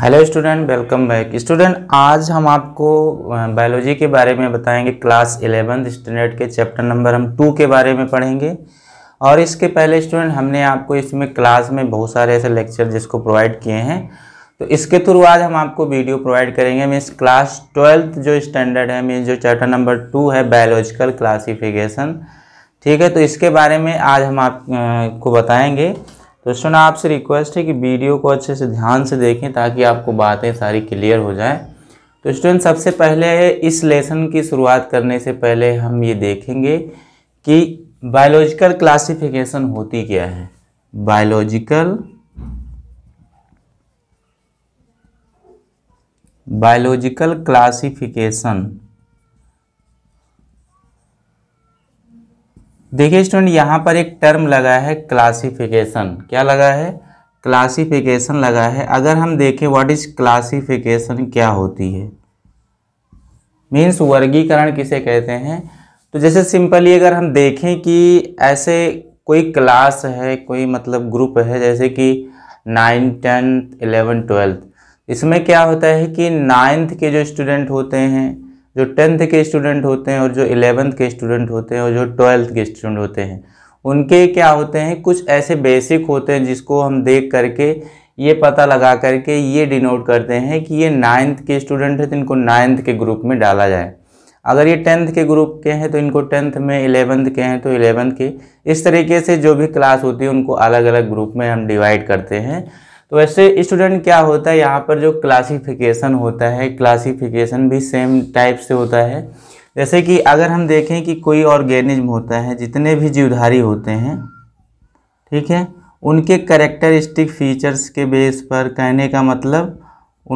hello student welcome back student आज हम आपको बायोलॉजी के बारे में बताएंगे क्लास इलेवेंथ स्टैंडर्ड के चैप्टर नंबर हम टू के बारे में पढ़ेंगे और इसके पहले स्टूडेंट हमने आपको इसमें क्लास में बहुत सारे ऐसे लेक्चर जिसको प्रोवाइड किए हैं तो इसके थ्रू आज हम आपको वीडियो प्रोवाइड करेंगे मीन्स क्लास ट्वेल्थ जो स्टैंडर्ड है मीन्स जो चैप्टर नंबर टू है बायोलॉजिकल क्लासीफिकेशन ठीक है तो इसके बारे में आज हम आपको बताएँगे तो स्टूडेंट आपसे रिक्वेस्ट है कि वीडियो को अच्छे से ध्यान से देखें ताकि आपको बातें सारी क्लियर हो जाएं तो स्टूडेंट सबसे पहले इस लेसन की शुरुआत करने से पहले हम ये देखेंगे कि बायोलॉजिकल क्लासिफिकेशन होती क्या है बायोलॉजिकल बायोलॉजिकल क्लासिफिकेशन देखिए स्टूडेंट यहाँ पर एक टर्म लगा है क्लासिफिकेशन क्या लगा है क्लासिफिकेशन लगा है अगर हम देखें व्हाट इज क्लासिफिकेशन क्या होती है मीन्स वर्गीकरण किसे कहते हैं तो जैसे सिंपली अगर हम देखें कि ऐसे कोई क्लास है कोई मतलब ग्रुप है जैसे कि नाइन्थ टेंथ इलेवन ट्वेल्थ इसमें क्या होता है कि नाइन्थ के जो स्टूडेंट होते हैं जो टेंथ के स्टूडेंट होते हैं और जो इलेवेंथ के स्टूडेंट होते हैं और जो ट्वेल्थ के स्टूडेंट होते हैं उनके क्या होते हैं कुछ ऐसे बेसिक होते हैं जिसको हम देख करके ये पता लगा करके ये डिनोट करते हैं कि ये नाइन्थ के स्टूडेंट हैं तो इनको नाइन्थ के ग्रुप में डाला जाए अगर ये टेंथ के ग्रुप के हैं तो इनको टेंथ में इलेवेंथ के हैं तो इलेवेंथ के इस तरीके से जो भी क्लास होती है उनको अलग अलग ग्रुप में हम डिवाइड करते हैं तो वैसे स्टूडेंट क्या होता है यहाँ पर जो क्लासिफिकेशन होता है क्लासिफिकेशन भी सेम टाइप से होता है जैसे कि अगर हम देखें कि कोई ऑर्गेनिज्म होता है जितने भी जीवधारी होते हैं ठीक है उनके करेक्टरिस्टिक फीचर्स के बेस पर कहने का मतलब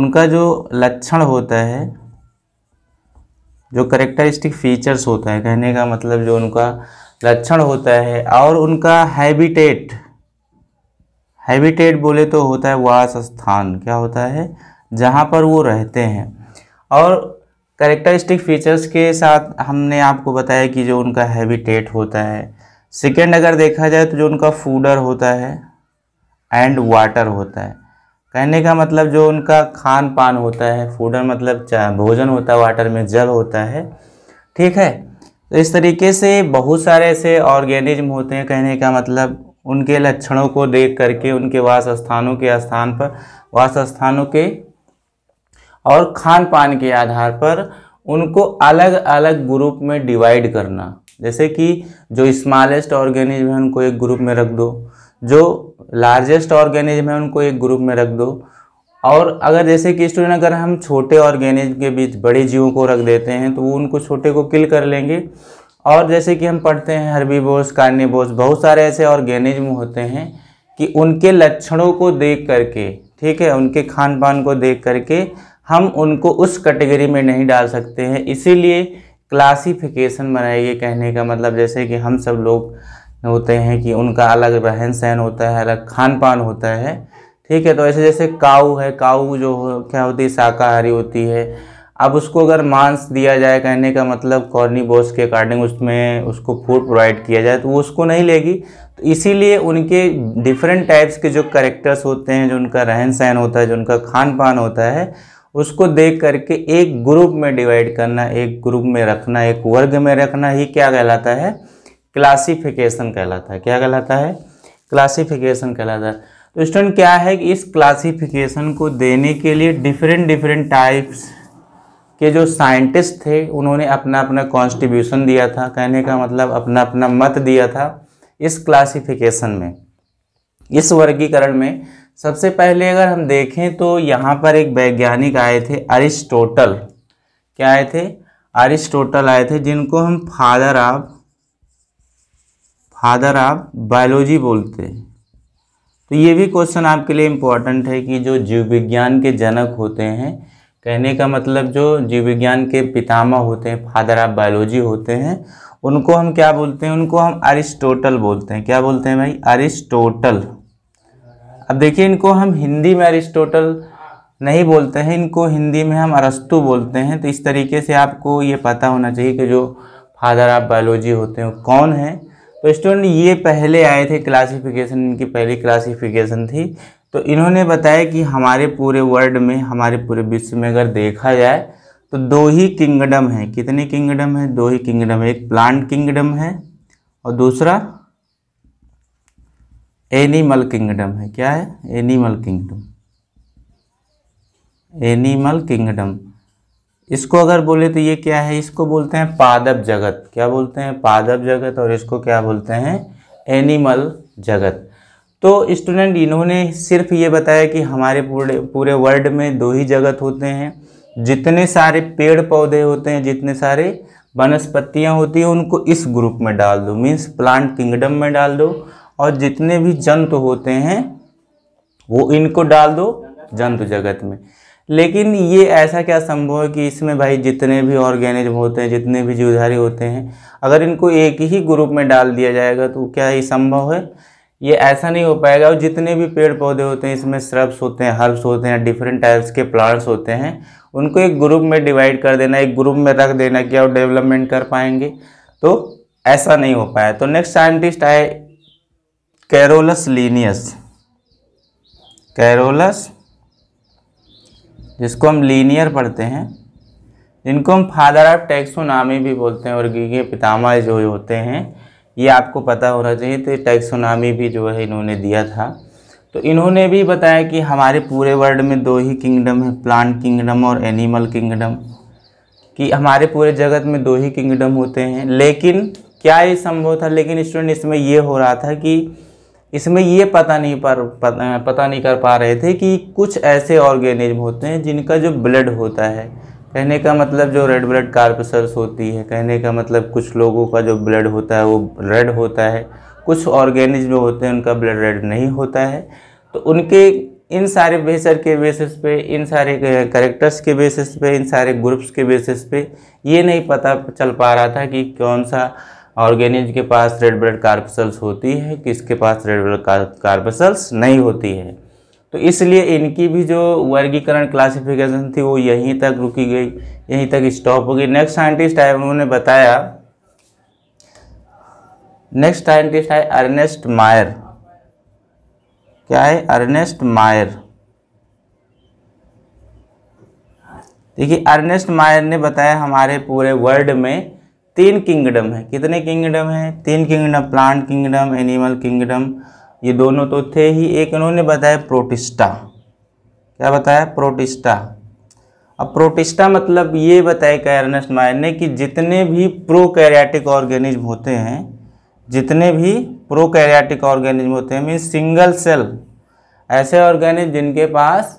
उनका जो लक्षण होता है जो करेक्टरिस्टिक फीचर्स होता है कहने का मतलब जो उनका लक्षण होता है और उनका हैबिटेट हैबिटेट बोले तो होता है वास स्थान क्या होता है जहाँ पर वो रहते हैं और करेक्टरिस्टिक फीचर्स के साथ हमने आपको बताया कि जो उनका हैबिटेट होता है सेकेंड अगर देखा जाए तो जो उनका फूडर होता है एंड वाटर होता है कहने का मतलब जो उनका खान पान होता है फूडर मतलब भोजन होता है वाटर में जल होता है ठीक है तो इस तरीके से बहुत सारे ऐसे ऑर्गेनिज्म होते हैं कहने का मतलब उनके लक्षणों को देख करके उनके वास स्थानों के स्थान पर वास स्थानों के और खान पान के आधार पर उनको अलग अलग ग्रुप में डिवाइड करना जैसे कि जो स्मॉलेस्ट ऑर्गेनिज्म है उनको एक ग्रुप में रख दो जो लार्जेस्ट ऑर्गेनिज्म है उनको एक ग्रुप में रख दो और अगर जैसे कि स्टूडेंट अगर हम छोटे ऑर्गेनिज्म के बीच बड़े जीवों को रख देते हैं तो वो उनको छोटे को किल कर लेंगे और जैसे कि हम पढ़ते हैं हर्बीवोर्स कार्निवोर्स बहुत सारे ऐसे ऑर्गेनिज्म होते हैं कि उनके लक्षणों को देख करके ठीक है उनके खान पान को देख करके हम उनको उस कैटेगरी में नहीं डाल सकते हैं इसीलिए क्लासिफिकेशन बनाइए कहने का मतलब जैसे कि हम सब लोग होते हैं कि उनका अलग रहन सहन होता है अलग खान पान होता है ठीक है तो ऐसे जैसे काऊ है काऊ जो क्या होती है शाकाहारी होती है अब उसको अगर मांस दिया जाए कहने का मतलब कॉर्नी बोस के अकॉर्डिंग उसमें उसको फूड प्रोवाइड किया जाए तो वो उसको नहीं लेगी तो इसीलिए उनके डिफरेंट टाइप्स के जो करेक्टर्स होते हैं जो उनका रहन सहन होता है जो उनका खान पान होता है उसको देख करके एक ग्रुप में डिवाइड करना एक ग्रुप में रखना एक वर्ग में रखना ही क्या कहलाता है क्लासीफिकेशन कहलाता है क्या कहलाता है क्लासीफिकेशन कहलाता है तो स्टूडेंट क्या है कि इस क्लासीफिकेशन को देने के लिए डिफरेंट डिफरेंट टाइप्स के जो साइंटिस्ट थे उन्होंने अपना अपना कॉन्स्ट्रीब्यूशन दिया था कहने का मतलब अपना अपना मत दिया था इस क्लासिफिकेशन में इस वर्गीकरण में सबसे पहले अगर हम देखें तो यहाँ पर एक वैज्ञानिक आए थे अरिस्टोटल क्या आए थे अरिस्टोटल आए थे जिनको हम father of father of biology बोलते हैं तो ये भी क्वेश्चन आपके लिए इम्पोर्टेंट है कि जो जीव विज्ञान के जनक होते हैं कहने का मतलब जो जीव विज्ञान के पितामह होते हैं फादर ऑफ बायोलॉजी होते हैं उनको हम क्या बोलते हैं उनको हम अरिस्टोटल बोलते हैं क्या बोलते हैं भाई अरिस्टोटल अब देखिए इनको हम हिंदी में अरिस्टोटल नहीं बोलते हैं इनको हिंदी में हम अरस्तु बोलते हैं तो इस तरीके से आपको ये पता होना चाहिए कि जो फादर ऑफ बायोलॉजी होते हैं कौन हैं तो स्टूडेंट ये पहले आए थे क्लासिफिकेशन इनकी पहली क्लासिफिकेशन थी तो इन्होंने बताया कि हमारे पूरे वर्ल्ड में हमारे पूरे विश्व में अगर देखा जाए तो दो ही किंगडम हैं कितने किंगडम हैं दो ही किंगडम एक प्लांट किंगडम है और दूसरा एनिमल किंगडम है क्या है एनिमल किंगडम एनिमल किंगडम इसको अगर बोले तो ये क्या है इसको बोलते हैं पादप जगत क्या बोलते हैं पादप जगत और इसको क्या बोलते हैं एनिमल जगत तो स्टूडेंट इन्होंने सिर्फ ये बताया कि हमारे पूरे पूरे वर्ल्ड में दो ही जगत होते हैं जितने सारे पेड़ पौधे होते हैं जितने सारे वनस्पतियाँ होती हैं उनको इस ग्रुप में डाल दो मीन्स प्लांट किंगडम में डाल दो और जितने भी जंतु होते हैं वो इनको डाल दो जंतु जगत में लेकिन ये ऐसा क्या संभव है कि इसमें भाई जितने भी ऑर्गेनिज्म होते हैं जितने भी जीवधारी होते हैं अगर इनको एक ही ग्रुप में डाल दिया जाएगा तो क्या ये संभव है ये ऐसा नहीं हो पाएगा जितने भी पेड़ पौधे होते हैं इसमें श्रब्स होते हैं हर्ब्स होते हैं डिफरेंट टाइप्स के प्लांट्स होते हैं उनको एक ग्रुप में डिवाइड कर देना एक ग्रुप में रख देना कि आप डेवलपमेंट कर पाएंगे तो ऐसा नहीं हो पाया तो नेक्स्ट साइंटिस्ट आए कैरोलस लीनियस कैरोलस जिसको हम लीनियर पढ़ते हैं जिनको हम फादर ऑफ टैक्सोनामी भी बोलते हैं और गीगे पितामह जो होते हैं ये आपको पता होना चाहिए तो टैक्सोनामी भी जो है इन्होंने दिया था तो इन्होंने भी बताया कि हमारे पूरे वर्ल्ड में दो ही किंगडम है प्लांट किंगडम और एनिमल किंगडम कि हमारे पूरे जगत में दो ही किंगडम होते हैं लेकिन क्या ये संभव था लेकिन स्टूडेंट इसमें ये हो रहा था कि इसमें ये पता नहीं पर पता नहीं कर पा रहे थे कि कुछ ऐसे ऑर्गेनिज्म होते हैं जिनका जो ब्लड होता है कहने का मतलब जो रेड ब्लड कार्पसल्स होती है कहने का मतलब कुछ लोगों का जो ब्लड होता है वो रेड होता है कुछ ऑर्गेनिज जो होते हैं उनका ब्लड रेड नहीं होता है तो उनके इन सारे बेसर के बेसिस पे इन सारे करेक्टर्स के बेसिस पे इन सारे ग्रुप्स के बेसिस पे ये नहीं पता चल पा रहा था कि कौन सा ऑर्गेनिज के पास रेड ब्लड कार्पसल्स होती है किसके पास रेड ब्लड कार्पसल्स नहीं होती है तो इसलिए इनकी भी जो वर्गीकरण क्लासिफिकेशन थी वो यहीं तक रुकी गई यहीं तक स्टॉप हो गई नेक्स्ट साइंटिस्ट आए उन्होंने बताया नेक्स्ट साइंटिस्ट आए अर्नेस्ट मायर क्या है अर्नेस्ट मायर देखिए अर्नेस्ट मायर ने बताया हमारे पूरे वर्ल्ड में तीन किंगडम है कितने किंगडम है तीन kingdom plant kingdom animal kingdom ये दोनों तो थे ही एक इन्होंने बताया प्रोटिस्टा क्या बताया प्रोटिस्टा अब प्रोटिस्टा मतलब ये बताया कैरनस मायर ने कि जितने भी प्रोकैरियोटिक ऑर्गेनिज्म होते हैं जितने भी प्रोकैरियोटिक ऑर्गेनिज्म होते हैं मीन्स सिंगल सेल ऐसे ऑर्गेनिज्म जिनके पास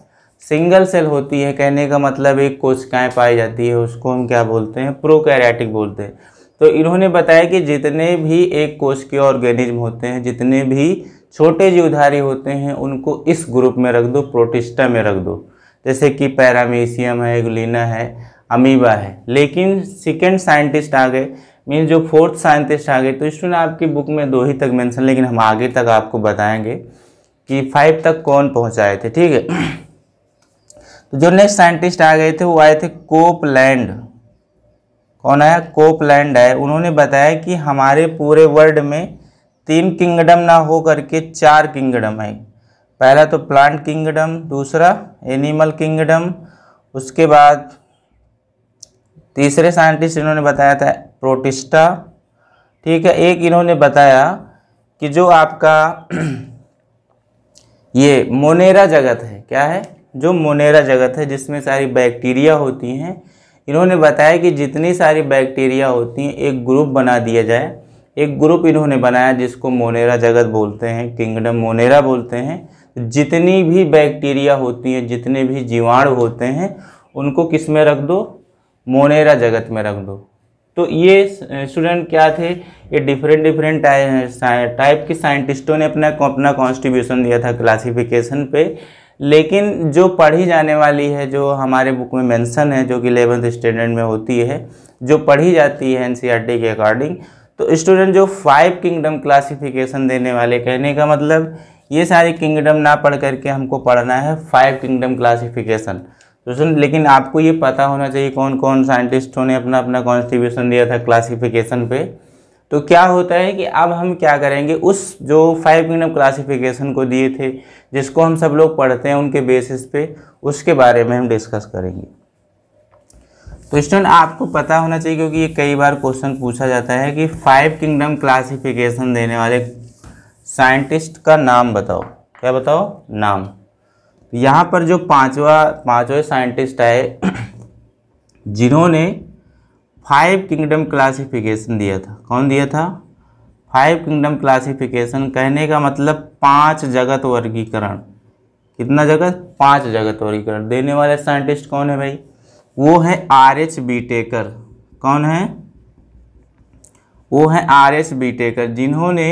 सिंगल सेल होती है कहने का मतलब एक कोशिकाएं पाई जाती है उसको हम क्या बोलते हैं प्रोकैरियोटिक बोलते हैं तो इन्होंने बताया कि जितने भी एक कोश के ऑर्गेनिज्म होते हैं जितने भी छोटे जीवधारी होते हैं उनको इस ग्रुप में रख दो प्रोटिस्टा में रख दो जैसे कि पैरामीशियम है एगुलिना है अमीबा है लेकिन सेकेंड साइंटिस्ट आ गए मीन जो फोर्थ साइंटिस्ट आ गए तो इसमें आपकी बुक में दो ही तक मेंशन लेकिन हम आगे तक आपको बताएंगे कि फाइव तक कौन पहुंचाए थे ठीक है तो जो नेक्स्ट साइंटिस्ट आ गए थे वो आए थे कोपलैंड कौन आया कोपलैंड आए उन्होंने बताया कि हमारे पूरे वर्ल्ड में तीन किंगडम ना हो करके चार किंगडम है पहला तो प्लांट किंगडम दूसरा एनिमल किंगडम उसके बाद तीसरे साइंटिस्ट इन्होंने बताया था प्रोटिस्टा ठीक है एक इन्होंने बताया कि जो आपका ये मोनेरा जगत है क्या है जो मोनेरा जगत है जिसमें सारी बैक्टीरिया होती हैं इन्होंने बताया कि जितनी सारी बैक्टीरिया होती हैं एक ग्रुप बना दिया जाए एक ग्रुप इन्होंने बनाया जिसको मोनेरा जगत बोलते हैं किंगडम मोनेरा बोलते हैं जितनी भी बैक्टीरिया होती हैं जितने भी जीवाणु होते हैं उनको किस में रख दो मोनेरा जगत में रख दो तो ये स्टूडेंट क्या थे ये डिफरेंट डिफरेंट टाइप के साइंटिस्टों ने अपना अपना कॉन्स्टिब्यूशन दिया था क्लासिफिकेशन पे लेकिन जो पढ़ी जाने वाली है जो हमारे बुक में मेंशन है जो कि इलेवंथ स्टैंडर्ड में होती है जो पढ़ी जाती है एनसीईआरटी e के अकॉर्डिंग तो स्टूडेंट जो फाइव किंगडम क्लासिफिकेशन देने वाले कहने का मतलब ये सारे किंगडम ना पढ़ करके हमको पढ़ना है फाइव किंगडम क्लासिफिकेशन तो सुन लेकिन आपको ये पता होना चाहिए कौन कौन साइंटिस्टों ने अपना अपना कॉन्स्टिट्यूशन दिया था क्लासिफिकेशन पे तो क्या होता है कि अब हम क्या करेंगे उस जो फाइव किंगडम क्लासिफिकेशन को दिए थे जिसको हम सब लोग पढ़ते हैं उनके बेसिस पे उसके बारे में हम डिस्कस करेंगे तो स्टूडेंट आपको पता होना चाहिए क्योंकि ये कई बार क्वेश्चन पूछा जाता है कि फाइव किंगडम क्लासिफिकेशन देने वाले साइंटिस्ट का नाम बताओ क्या बताओ नाम यहाँ पर जो पांचवा पांचवें साइंटिस्ट आए जिन्होंने फाइव किंगडम क्लासिफिकेशन दिया था कौन दिया था फाइव किंगडम क्लासिफिकेशन कहने का मतलब पांच जगत वर्गीकरण कितना जगत पांच जगत वर्गीकरण देने वाले साइंटिस्ट कौन है भाई वो है आर एच बी टेकर कौन है वो है आर एच बी टेकर जिन्होंने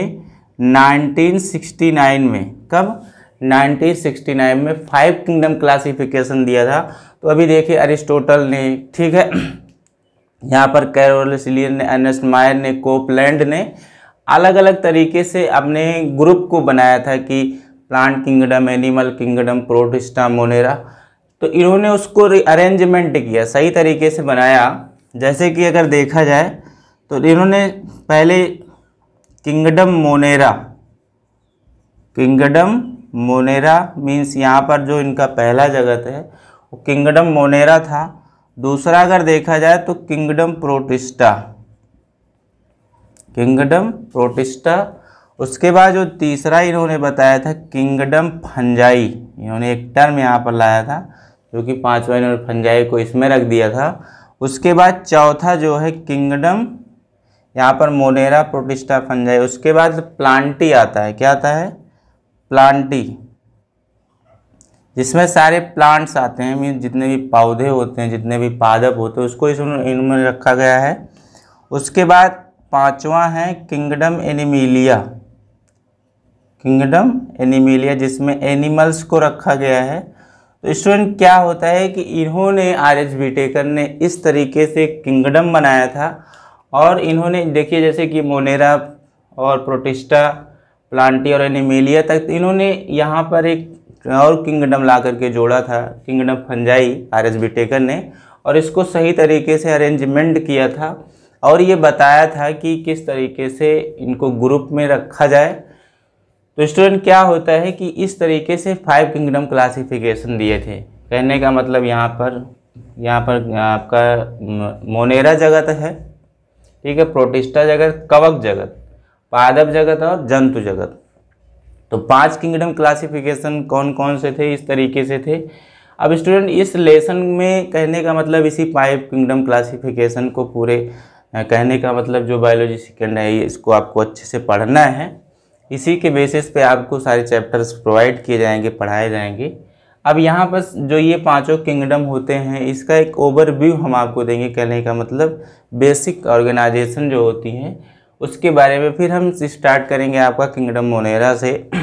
1969 में कब 1969 में फाइव किंगडम क्लासिफिकेशन दिया था तो अभी देखिए अरिस्टोटल ने ठीक है यहाँ पर कैरोलियन ने अनस्ट मायर ने कोपलैंड ने अलग अलग तरीके से अपने ग्रुप को बनाया था कि plant kingdom animal kingdom Protista Monera तो इन्होंने उसको अरेंजमेंट किया सही तरीके से बनाया जैसे कि अगर देखा जाए तो इन्होंने पहले kingdom Monera kingdom Monera means यहाँ पर जो इनका पहला जगत है वो किंगडम मोनेरा था दूसरा अगर देखा जाए तो किंगडम प्रोटिस्टा किंगडम प्रोटिस्टा उसके बाद जो तीसरा इन्होंने बताया था किंगडम फंजाई इन्होंने एक टर्म यहाँ पर लाया था जो कि पाँचवा इन्होंने फंजाई को इसमें रख दिया था उसके बाद चौथा जो है किंगडम यहाँ पर मोनेरा प्रोटिस्टा फंजाई उसके बाद प्लांटी आता है क्या आता है प्लांटी जिसमें सारे प्लांट्स आते हैं मीन जितने भी पौधे होते हैं जितने भी पादप होते हैं उसको इसमें इनमें रखा गया है उसके बाद पांचवा है किंगडम एनिमिलिया किंगडम एनिमिलिया जिसमें एनिमल्स को रखा गया है तो स्टूडेंट क्या होता है कि इन्होंने आर एच बीटेकर ने इस तरीके से किंगडम बनाया था और इन्होंने देखिए जैसे कि मोनेरा और प्रोटिस्टा प्लांटी और एनिमेलिया तक इन्होंने यहाँ पर एक और किंगडम ला करके जोड़ा था kingdom Fungi R H Whittaker ने और इसको सही तरीके से अरेंजमेंट किया था और ये बताया था कि किस तरीके से इनको ग्रुप में रखा जाए तो स्टूडेंट क्या होता है कि इस तरीके से फाइव किंगडम क्लासिफिकेशन दिए थे कहने का मतलब यहाँ पर यहाँ पर आपका मोनेरा जगत है ठीक है प्रोटिस्टा जगत कवक जगत पादप जगत और जंतु जगत तो पांच किंगडम क्लासिफिकेशन कौन कौन से थे इस तरीके से थे अब स्टूडेंट इस लेसन में कहने का मतलब इसी फाइव किंगडम क्लासिफिकेशन को पूरे कहने का मतलब जो बायोलॉजी सेकेंड है इसको आपको अच्छे से पढ़ना है इसी के बेसिस पे आपको सारे चैप्टर्स प्रोवाइड किए जाएंगे पढ़ाए जाएंगे अब यहाँ पर जो ये पांचों किंगडम होते हैं इसका एक ओवरव्यू हम आपको देंगे कहने का मतलब बेसिक ऑर्गेनाइजेशन जो होती है उसके बारे में फिर हम स्टार्ट करेंगे आपका किंगडम मोनेरा से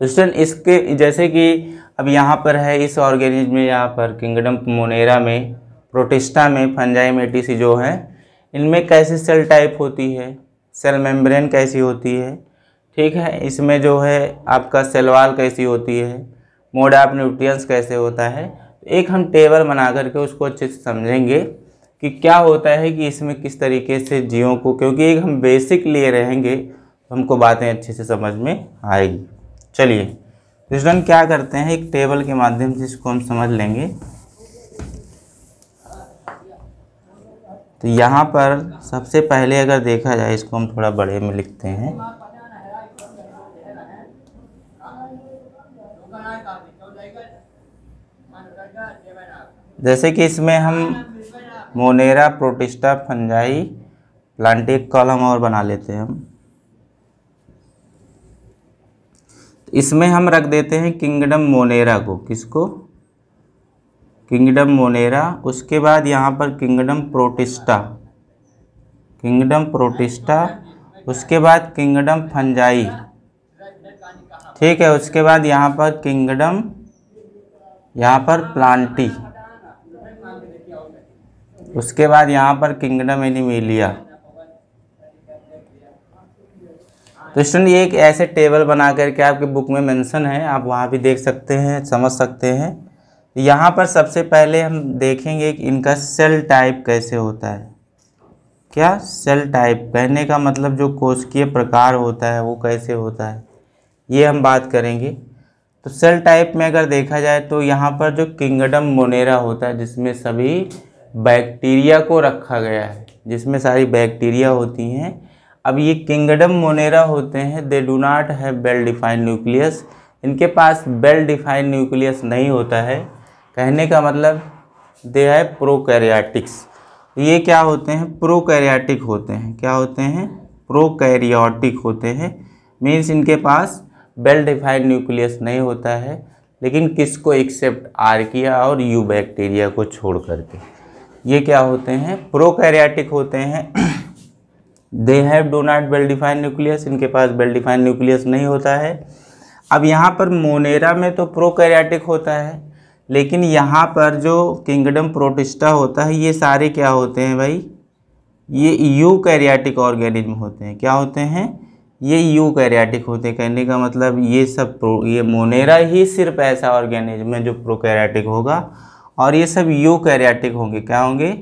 तो स्टूडेंट इसके जैसे कि अब यहाँ पर है इस ऑर्गेनिज में यहाँ पर किंगडम मोनेरा में प्रोटिस्टा में फंजाई मेटिस जो है इनमें कैसे सेल टाइप होती है सेल मेम्ब्रेन कैसी होती है ठीक है इसमें जो है आपका सेलवाल कैसी होती है मोड ऑफ न्यूट्रियस कैसे होता है एक हम टेबल बना करके उसको अच्छे से समझेंगे कि क्या होता है कि इसमें किस तरीके से जीवों को क्योंकि एक हम बेसिक लिए रहेंगे तो हमको बातें अच्छे से समझ में आएगी चलिए स्टूडेंट क्या करते हैं एक टेबल के माध्यम से इसको हम समझ लेंगे तो यहाँ पर सबसे पहले अगर देखा जाए इसको हम थोड़ा बड़े में लिखते हैं जैसे कि इसमें हम Monera Protista Fungi Plantae column और बना लेते हैं हम इसमें हम रख देते हैं किंगडम मोनेरा को किसको किंगडम मोनेरा उसके बाद यहाँ पर किंगडम प्रोटिस्टा किंगडम प्रोटिस्टा उसके बाद किंगडम फंजाई ठीक है उसके बाद यहाँ पर किंगडम यहाँ पर प्लांटी उसके बाद यहाँ पर किंगडम एनिमिलिया तो स्टूडेंट ये एक ऐसे टेबल बना करके आपके बुक में मेंशन है आप वहाँ भी देख सकते हैं समझ सकते हैं यहाँ पर सबसे पहले हम देखेंगे कि इनका सेल टाइप कैसे होता है क्या सेल टाइप कहने का मतलब जो कोशिकीय प्रकार होता है वो कैसे होता है ये हम बात करेंगे तो सेल टाइप में अगर देखा जाए तो यहाँ पर जो किंगडम मोनेरा होता है जिसमें सभी बैक्टीरिया को रखा गया है जिसमें सारी बैक्टीरिया होती हैं अब ये किंगडम मोनेरा होते हैं they do not have well defined nucleus इनके पास वेल डिफाइंड न्यूक्लियस नहीं होता है कहने का मतलब दे है प्रोकैरियोटिक्स ये क्या होते हैं प्रोकैरियोटिक होते हैं क्या होते हैं प्रोकैरियोटिक होते हैं मीन्स इनके पास वेल डिफाइंड न्यूक्लियस नहीं होता है लेकिन किसको एक्सेप्ट आर्किया और यू बैक्टीरिया को छोड़ करके ये क्या होते हैं प्रोकैरियोटिक होते हैं they have do not well defined nucleus इनके पास वेल डिफाइंड न्यूक्लियस नहीं होता है अब यहाँ पर मोनेरा में तो प्रोकैरियोटिक होता है लेकिन यहाँ पर जो किंगडम प्रोटिस्टा होता है ये सारे क्या होते हैं भाई ये यू कैरियाटिक ऑर्गेनिज्म होते हैं क्या होते हैं ये यू कैरियाटिक होते हैं कहने का मतलब ये सब प्रो ये मोनेरा ही सिर्फ ऐसा ऑर्गेनिज्म है जो प्रोकैरियाटिक होगा और ये सब यू कैरियाटिक होंगे क्या होंगे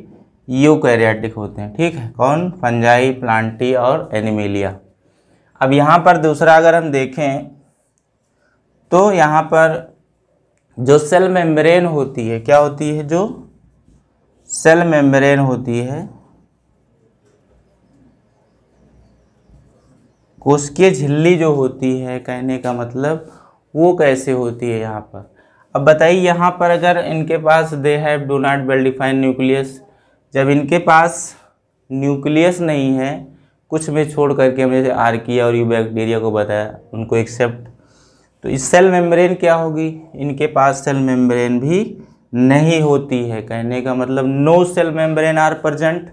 यू कैरियाटिक होते हैं ठीक है कौन फंजाई प्लांटी और एनिमेलिया अब यहाँ पर दूसरा अगर हम देखें तो यहाँ पर जो सेल मेम्ब्रेन होती है क्या होती है जो सेल मेम्ब्रेन होती है कोशिकीय झिल्ली जो होती है कहने का मतलब वो कैसे होती है यहाँ पर अब बताइए यहाँ पर अगर इनके पास they have do not well define nucleus जब इनके पास न्यूक्लियस नहीं है कुछ भी छोड़ करके हमने आर्किया और यू बैक्टीरिया को बताया उनको एक्सेप्ट तो इस सेल मेम्ब्रेन क्या होगी इनके पास सेल मेम्ब्रेन भी नहीं होती है कहने का मतलब no cell membrane are present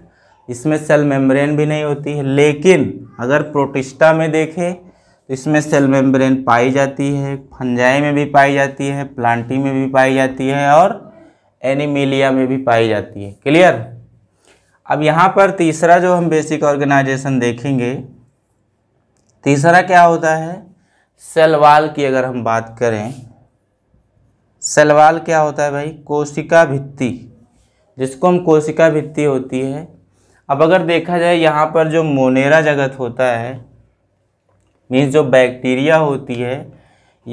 इसमें सेल मेम्ब्रेन भी नहीं होती है लेकिन अगर प्रोटिस्टा में देखें तो इसमें सेल मेम्ब्रेन पाई जाती है फंजाई में भी पाई जाती है प्लांटी में भी पाई जाती है और एनिमिलिया में भी पाई जाती है क्लियर अब यहाँ पर तीसरा जो हम बेसिक ऑर्गेनाइजेशन देखेंगे तीसरा क्या होता है सेलवाल की अगर हम बात करें सेलवाल क्या होता है भाई कोशिका भित्ति जिसको हम कोशिका भित्ति होती है अब अगर देखा जाए यहाँ पर जो मोनेरा जगत होता है मीन्स जो बैक्टीरिया होती है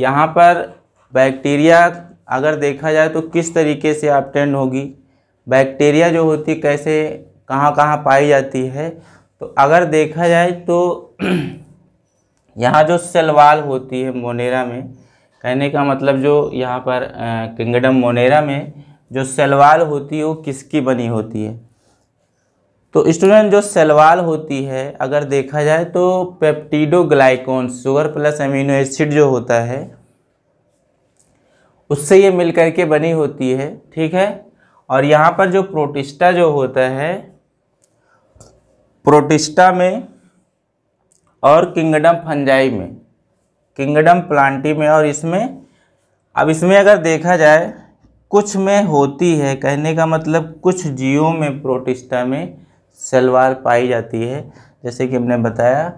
यहाँ पर बैक्टीरिया अगर देखा जाए तो किस तरीके से अपटेंड होगी बैक्टीरिया जो होती कैसे कहाँ कहाँ पाई जाती है तो अगर देखा जाए तो यहाँ जो सेलवाल होती है मोनेरा में कहने का मतलब जो यहाँ पर किंगडम मोनेरा में जो सेलवाल होती है वो किसकी बनी होती है तो स्टूडेंट जो सेलवाल होती है अगर देखा जाए तो glycan sugar plus amino acid जो होता है उससे ये मिलकर के बनी होती है ठीक है और यहाँ पर जो प्रोटिस्टा जो होता है प्रोटिस्टा में और किंगडम फंजाई में किंगडम प्लांटी में और इसमें अब इसमें अगर देखा जाए कुछ में होती है कहने का मतलब कुछ जीवों में प्रोटिस्टा में सलवार पाई जाती है जैसे कि हमने बताया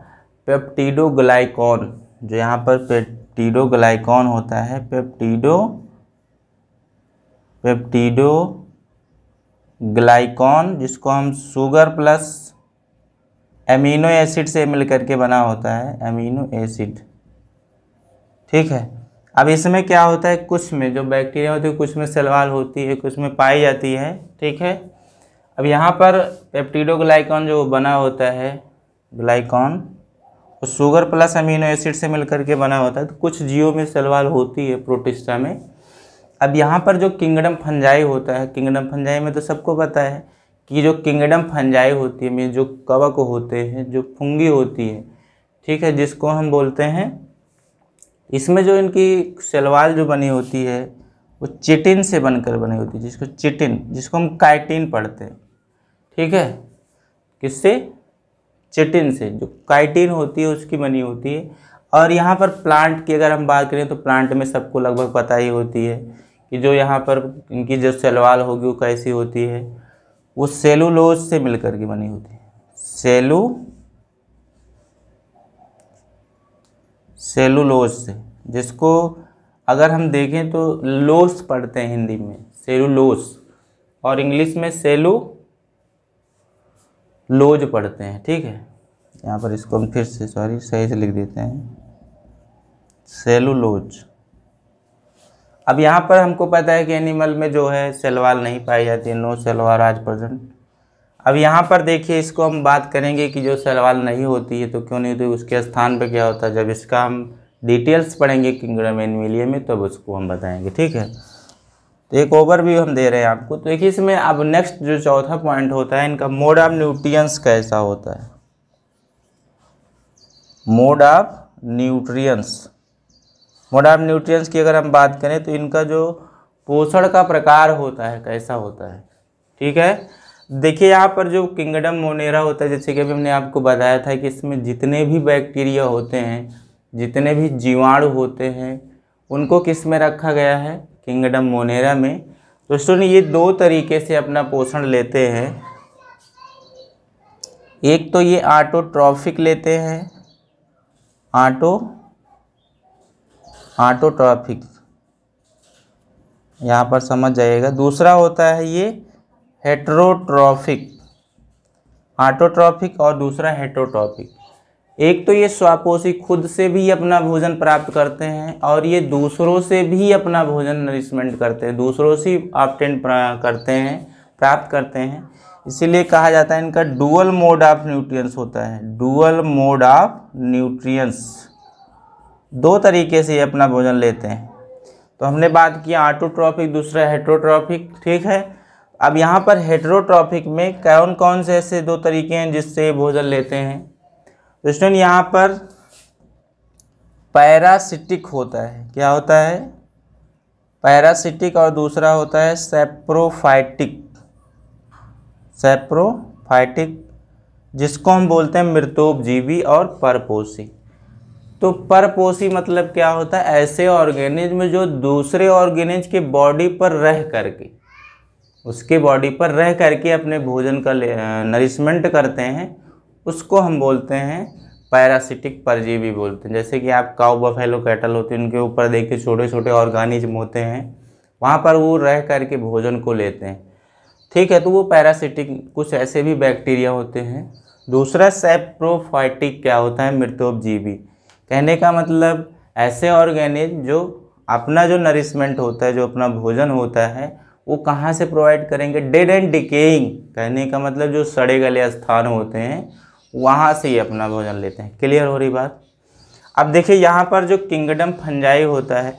ग्लाइकॉन जो यहाँ पर ग्लाइकॉन होता है पेप्टीडो पेप्टीडो ग्लाइकॉन जिसको हम शुगर प्लस एमिनो एसिड से मिलकर के बना होता है एमिनो एसिड ठीक है अब इसमें क्या होता है कुछ में जो बैक्टीरिया होती है कुछ में सलवाल होती है कुछ में पाई जाती है ठीक है अब यहाँ पर पेप्टिडोग्लाइकॉन जो बना होता है ग्लाइकॉन वो शुगर प्लस अमीनो एसिड से मिलकर के बना होता है तो कुछ जियो में सलवाल होती है प्रोटिस्टा में अब यहाँ पर जो किंगडम फंजाई होता है किंगडम फंजाई में तो सबको पता है कि जो किंगडम फंजाई होती है मीन जो कवक होते हैं जो फुंगी होती है ठीक है जिसको हम बोलते हैं इसमें जो इनकी सलवार जो बनी होती है वो चिटिन से बनकर बनी होती है जिसको चिटिन जिसको हम काइटिन पढ़ते हैं ठीक है किससे चिटिन से जो काइटिन होती है उसकी बनी होती है और यहाँ पर प्लांट की अगर हम बात करें तो प्लांट में सबको लगभग पता ही होती है कि जो यहाँ पर इनकी जो सलवाल होगी वो कैसी होती है वो सेलुलोज से मिलकर के बनी होती है सेलु सेलुलोज से जिसको अगर हम देखें तो लोस पढ़ते हैं हिंदी में सेलुलोस और इंग्लिश में सेलु लोज पढ़ते हैं ठीक है यहाँ पर इसको हम फिर से सॉरी सही से लिख देते हैं सेलुलोज अब यहाँ पर हमको पता है कि एनिमल में जो है सेलवाल नहीं पाई जाती है नो सेलवाल आज प्रजेंट अब यहाँ पर देखिए इसको हम बात करेंगे कि जो सेलवाल नहीं होती है तो क्यों नहीं होती उसके स्थान पर क्या होता है जब इसका हम डिटेल्स पढ़ेंगे किंगडम एनिमिलिया में तब तो उसको हम बताएंगे ठीक है तो एक ओवर भी हम दे रहे हैं आपको तो देखिए इसमें अब नेक्स्ट जो चौथा पॉइंट होता है इनका मोड ऑफ न्यूट्रियंस कैसा होता है mode of nutrients mode of nutrients की अगर हम बात करें तो इनका जो पोषण का प्रकार होता है कैसा होता है ठीक है देखिए यहाँ पर जो किंगडम मोनेरा होता है जैसे कि अभी हमने आपको बताया था कि इसमें जितने भी बैक्टीरिया होते हैं जितने भी जीवाणु होते हैं उनको किस में रखा गया है किंगडम मोनेरा में दोस्तों ने ये दो तरीके से अपना पोषण लेते हैं एक तो ये आटोट्रॉफिक लेते हैं आटो ऑटोट्रॉफिक यहाँ पर समझ जाइएगा दूसरा होता है ये हेट्रोट्रॉफिक ऑटोट्रॉफिक और दूसरा हेट्रोट्रॉफिक एक तो ये स्वापोषी खुद से भी अपना भोजन प्राप्त करते हैं और ये दूसरों से भी अपना भोजन नरिशमेंट करते हैं दूसरों से ऑप्टेंट करते हैं प्राप्त करते हैं इसीलिए कहा जाता है इनका डुअल मोड ऑफ न्यूट्रिएंट्स होता है डुअल मोड ऑफ न्यूट्रिएंट्स दो तरीके से ये अपना भोजन लेते हैं तो हमने बात किया आटोट्रॉफिक दूसरा हेट्रोट्रॉफिक ठीक है अब यहाँ पर हेट्रोट्रॉफिक में कौन कौन से ऐसे दो तरीके हैं जिससे भोजन लेते हैं तो स्टूडेंट यहाँ पर पैरासिटिक होता है क्या होता है पैरासिटिक और दूसरा होता है सेप्रोफाइटिक सेप्रोफाइटिक जिसको हम बोलते हैं मृतोपजीवी और परपोषी तो परपोषी मतलब क्या होता है ऐसे ऑर्गेनिज्म जो दूसरे ऑर्गेनिज के बॉडी पर रह करके उसके बॉडी पर रह करके अपने भोजन का नरिशमेंट करते हैं उसको हम बोलते हैं पैरासिटिक परजीवी बोलते हैं जैसे कि आप काउ बफेलो कैटल होते हैं उनके ऊपर देखिए छोटे छोटे ऑर्गेनिज्म होते हैं वहाँ पर वो रह करके भोजन को लेते हैं ठीक है तो वो पैरासिटिक कुछ ऐसे भी बैक्टीरिया होते हैं दूसरा सेप्रोफाइटिक क्या होता है मृतोपजीवी कहने का मतलब ऐसे ऑर्गेनिज जो अपना जो नरिशमेंट होता है जो अपना भोजन होता है वो कहाँ से प्रोवाइड करेंगे डेड एंड डिकेइंग कहने का मतलब जो सड़े गले स्थान होते हैं वहाँ से ही अपना भोजन लेते हैं क्लियर हो रही बात अब देखिए यहाँ पर जो किंगडम फंजाई होता है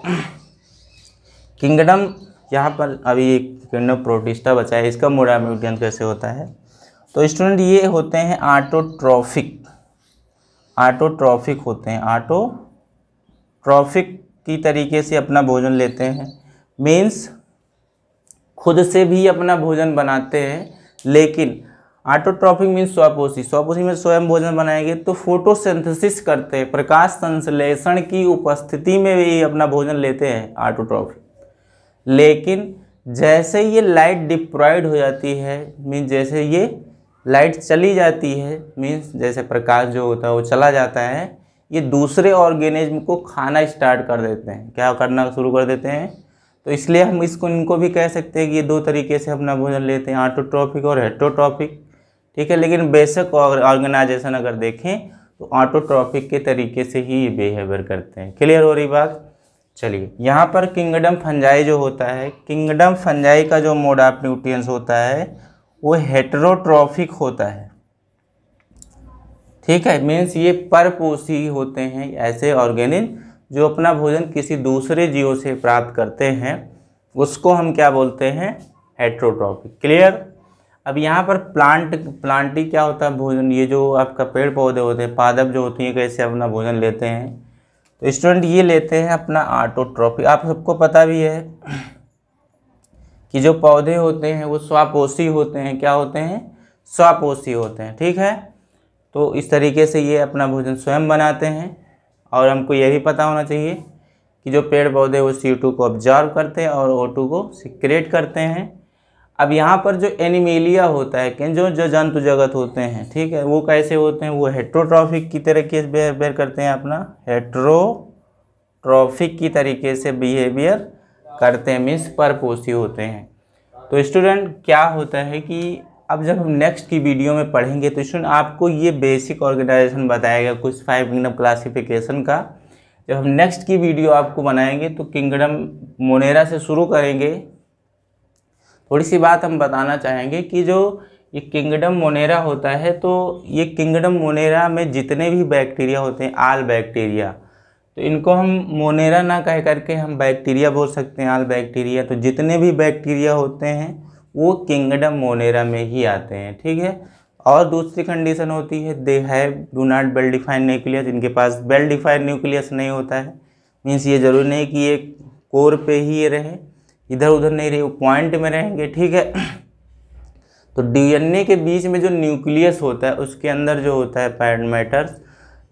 किंगडम यहाँ पर अभी किंगडम प्रोटिस्टा बचा है इसका मोड़ा म्यूटियन कैसे होता है तो स्टूडेंट ये होते हैं आटोट्रॉफिक आटोट्रॉफिक होते हैं ट्रॉफिक की तरीके से अपना भोजन लेते हैं मीन्स खुद से भी अपना भोजन बनाते हैं लेकिन ऑटोट्रॉफिक मीन्स स्वपोषी स्वपोषी में स्वयं भोजन बनाएंगे तो फोटोसिंथेसिस करते हैं प्रकाश संश्लेषण की उपस्थिति में भी अपना भोजन लेते हैं ऑटोट्रॉफिक लेकिन जैसे ये लाइट डिप्रॉयड हो जाती है मीन जैसे ये लाइट चली जाती है मीन्स जैसे प्रकाश जो होता है वो चला जाता है ये दूसरे ऑर्गेनिज्म को खाना स्टार्ट कर देते हैं क्या करना शुरू कर देते हैं तो इसलिए हम इसको इनको भी कह सकते हैं कि ये दो तरीके से अपना भोजन लेते हैं ऑटोट्रॉफिक और हेट्रोट्रॉफिक ठीक है लेकिन बेसिक ऑर्गेनाइजेशन अगर देखें तो ऑटोट्रॉफिक के तरीके से ही ये बिहेवियर करते हैं क्लियर हो रही बात चलिए यहाँ पर किंगडम फंजाई जो होता है किंगडम फंजाई का जो मोड ऑफ न्यूट्रिएंट्स होता है वो हेटरोट्रॉफिक होता है ठीक है मीन्स ये परपोषी होते हैं ऐसे ऑर्गेनिज्म जो अपना भोजन किसी दूसरे जीव से प्राप्त करते हैं उसको हम क्या बोलते हैं हेट्रोट्रॉफिक क्लियर अब यहाँ पर प्लांट प्लांट ही क्या होता है भोजन ये जो आपका पेड़ पौधे होते हैं पादप जो होती हैं कैसे अपना भोजन लेते हैं तो स्टूडेंट ये लेते हैं अपना आटोट्रॉफिक आप सबको पता भी है कि जो पौधे होते हैं वो स्वापोषी होते हैं क्या होते हैं स्वापोषी होते हैं ठीक है तो इस तरीके से ये अपना भोजन स्वयं बनाते हैं और हमको ये भी पता होना चाहिए कि जो पेड़ पौधे वो सी टू को ऑब्जॉर्व करते हैं और ओ को सिक्रेट करते हैं अब यहाँ पर जो एनिमेलिया होता है जो जो जंतु जगत होते हैं ठीक है वो कैसे होते हैं वो हेट्रोट्रॉफिक की तरीके से बिहेवियर करते हैं अपना हेट्रोट्रॉफिक की तरीके से बिहेवियर करते हैं मीन्स परपोषी होते हैं तो स्टूडेंट क्या होता है कि अब जब हम नेक्स्ट की वीडियो में पढ़ेंगे तो स्टूडेंट आपको ये बेसिक ऑर्गेनाइजेशन बताएगा कुछ फाइव किंगडम क्लासिफिकेशन का जब हम नेक्स्ट की वीडियो आपको बनाएंगे तो किंगडम मोनेरा से शुरू करेंगे थोड़ी सी बात हम बताना चाहेंगे कि जो ये किंगडम मोनेरा होता है तो ये किंगडम मोनेरा में जितने भी बैक्टीरिया होते हैं आल बैक्टीरिया तो इनको हम मोनेरा ना कह करके हम बैक्टीरिया बोल सकते हैं आल बैक्टीरिया तो जितने भी बैक्टीरिया होते हैं वो किंगडम मोनेरा में ही आते हैं ठीक है और दूसरी कंडीशन होती है they have do not well defined nucleus इनके पास वेल डिफाइंड न्यूक्लियस नहीं होता है मीन्स ये ज़रूरी नहीं कि ये कोर पे ही ये रहे इधर उधर नहीं रहे वो पॉइंट में रहेंगे ठीक है तो डीएनए के बीच में जो न्यूक्लियस होता है उसके अंदर जो होता है पैड मैटर्स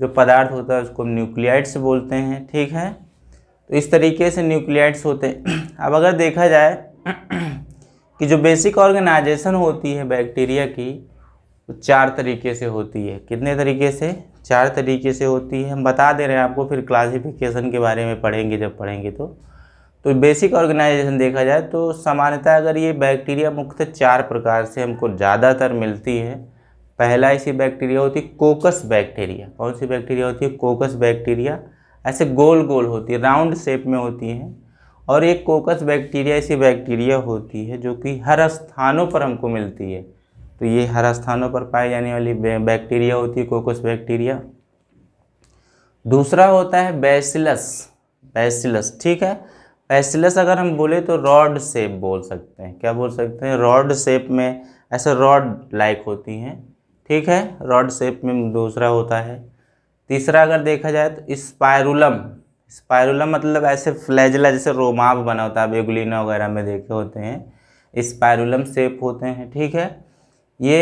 जो पदार्थ होता है उसको हम न्यूक्लियाइड्स बोलते हैं ठीक है तो इस तरीके से न्यूक्लियाइड्स होते हैं अब अगर देखा जाए कि जो बेसिक ऑर्गेनाइजेशन होती है बैक्टीरिया की वो चार तरीके से होती है कितने तरीके से चार तरीके से होती है हम बता दे रहे हैं आपको फिर क्लासिफिकेशन के बारे में पढ़ेंगे जब पढ़ेंगे तो तो बेसिक ऑर्गेनाइजेशन देखा जाए तो सामान्यतः अगर ये बैक्टीरिया मुख्यतः चार प्रकार से हमको ज़्यादातर मिलती है पहला ऐसी बैक्टीरिया होती है कोकस बैक्टीरिया कौन सी बैक्टीरिया होती है कोकस बैक्टीरिया ऐसे गोल गोल होती है राउंड शेप में होती हैं और एक कोकस बैक्टीरिया ऐसी बैक्टीरिया होती है जो कि हर स्थानों पर हमको मिलती है तो ये हर स्थानों पर पाई जाने वाली बैक्टीरिया होती है कोकस बैक्टीरिया दूसरा होता है बैसिलस बैसिलस ठीक है बैसिलस अगर हम बोले तो रॉड शेप बोल सकते हैं क्या बोल सकते हैं रॉड शेप में ऐसे रॉड लाइक होती हैं ठीक है रॉड शेप में दूसरा होता है तीसरा अगर देखा जाए तो स्पायरुलम स्पायरुलम मतलब ऐसे फ्लैजला जैसे रोमाप बना होता है बेगुलिना वगैरह में देखे होते हैं स्पायरुलम शेप होते हैं ठीक है ये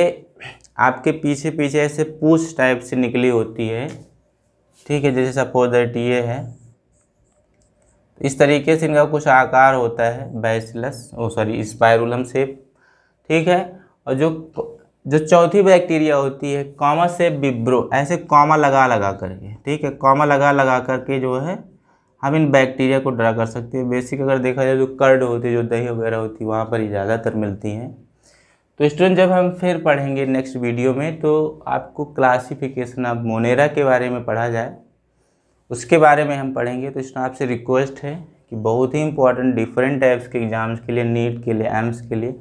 आपके पीछे पीछे ऐसे पूछ टाइप से निकली होती है ठीक है जैसे सपोज दैट ये है इस तरीके से इनका कुछ आकार होता है bacillus oh sorry spirillum shape ठीक है और जो जो चौथी बैक्टीरिया होती है कॉमा से बिब्रो ऐसे कॉमा लगा लगा करके ठीक है कॉमा लगा लगा करके जो है हम इन बैक्टीरिया को ड्रा कर सकते हैं बेसिक अगर देखा जाए तो कर्ड होती है जो दही वगैरह होती है वहाँ पर ही ज़्यादातर मिलती हैं तो स्टूडेंट जब हम फिर पढ़ेंगे नेक्स्ट वीडियो में तो आपको क्लासिफिकेशन ऑफ मोनेरा के बारे में पढ़ा जाए उसके बारे में हम पढ़ेंगे तो इसमें आपसे रिक्वेस्ट है कि बहुत ही इंपॉर्टेंट डिफरेंट टाइप्स के एग्ज़ाम्स के लिए नीट के लिए एम्स के लिए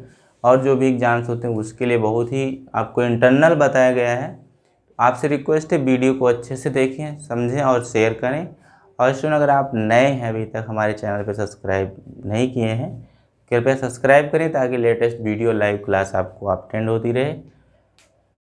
और जो भी एग्ज़ाम्स होते हैं उसके लिए बहुत ही आपको इंटरनल बताया गया है आपसे रिक्वेस्ट है वीडियो को अच्छे से देखें समझें और शेयर करें और स्टूडेंट अगर आप नए हैं अभी तक हमारे चैनल पर सब्सक्राइब नहीं किए हैं कृपया सब्सक्राइब करें ताकि लेटेस्ट वीडियो लाइव क्लास आपको अपटेंड होती रहे